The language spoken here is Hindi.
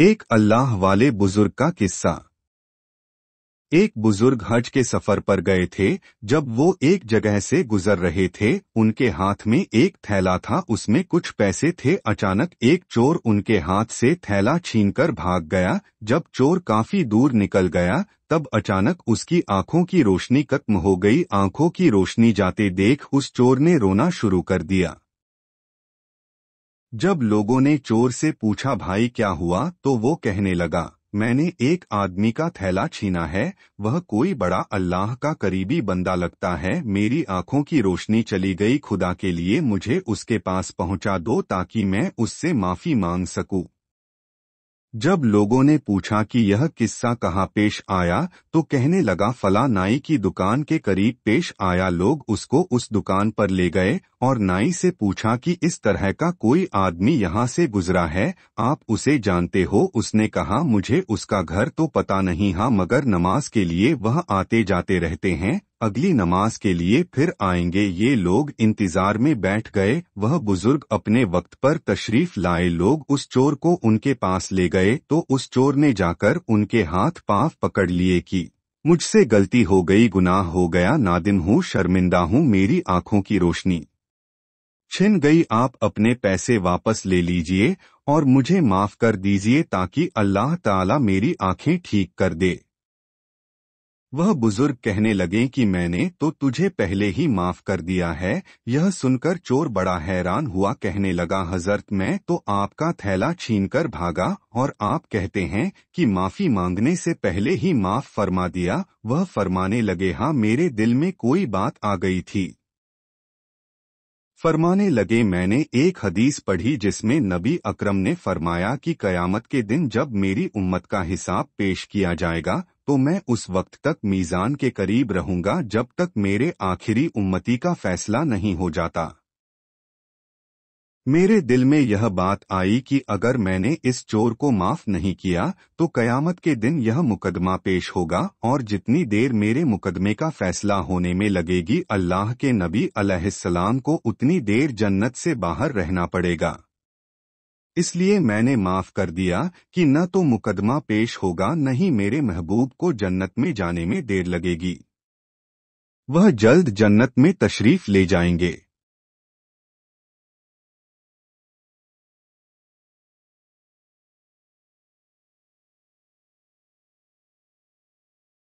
एक अल्लाह वाले बुजुर्ग का किस्सा एक बुजुर्ग हज के सफर पर गए थे जब वो एक जगह से गुजर रहे थे उनके हाथ में एक थैला था उसमें कुछ पैसे थे अचानक एक चोर उनके हाथ से थैला छीनकर भाग गया जब चोर काफी दूर निकल गया तब अचानक उसकी आंखों की रोशनी खत्म हो गई आंखों की रोशनी जाते देख उस चोर ने रोना शुरू कर दिया जब लोगों ने चोर से पूछा भाई क्या हुआ तो वो कहने लगा मैंने एक आदमी का थैला छीना है वह कोई बड़ा अल्लाह का करीबी बंदा लगता है मेरी आंखों की रोशनी चली गई खुदा के लिए मुझे उसके पास पहुंचा दो ताकि मैं उससे माफी मांग सकूं। जब लोगों ने पूछा कि यह किस्सा कहाँ पेश आया तो कहने लगा फला नाई की दुकान के करीब पेश आया लोग उसको उस दुकान पर ले गए और नाई से पूछा कि इस तरह का कोई आदमी यहाँ से गुजरा है आप उसे जानते हो उसने कहा मुझे उसका घर तो पता नहीं हाँ मगर नमाज के लिए वह आते जाते रहते हैं अगली नमाज के लिए फिर आएंगे ये लोग इंतजार में बैठ गए वह बुजुर्ग अपने वक्त पर तशरीफ लाए लोग उस चोर को उनके पास ले गए तो उस चोर ने जाकर उनके हाथ पाँव पकड़ लिए की मुझसे गलती हो गई गुनाह हो गया नादिम हूँ शर्मिंदा हूँ मेरी आंखों की रोशनी छिन गई आप अपने पैसे वापस ले लीजिए और मुझे माफ कर दीजिए ताकि अल्लाह ताला मेरी आंखें ठीक कर दे वह बुजुर्ग कहने लगे कि मैंने तो तुझे पहले ही माफ कर दिया है यह सुनकर चोर बड़ा हैरान हुआ कहने लगा हजरत मैं तो आपका थैला छीनकर भागा और आप कहते हैं कि माफी मांगने से पहले ही माफ फरमा दिया वह फरमाने लगे हाँ मेरे दिल में कोई बात आ गई थी फरमाने लगे मैंने एक हदीस पढ़ी जिसमें नबी अकरम ने फरमाया कि कयामत के दिन जब मेरी उम्मत का हिसाब पेश किया जाएगा तो मैं उस वक्त तक मीज़ान के करीब रहूंगा जब तक मेरे आखिरी उम्मती का फैसला नहीं हो जाता मेरे दिल में यह बात आई कि अगर मैंने इस चोर को माफ नहीं किया तो कयामत के दिन यह मुकदमा पेश होगा और जितनी देर मेरे मुकदमे का फैसला होने में लगेगी अल्लाह के नबी अलैहिस्सलाम को उतनी देर जन्नत से बाहर रहना पड़ेगा इसलिए मैंने माफ कर दिया कि न तो मुकदमा पेश होगा न ही मेरे महबूब को जन्नत में जाने में देर लगेगी वह जल्द जन्नत में तशरीफ ले जाएंगे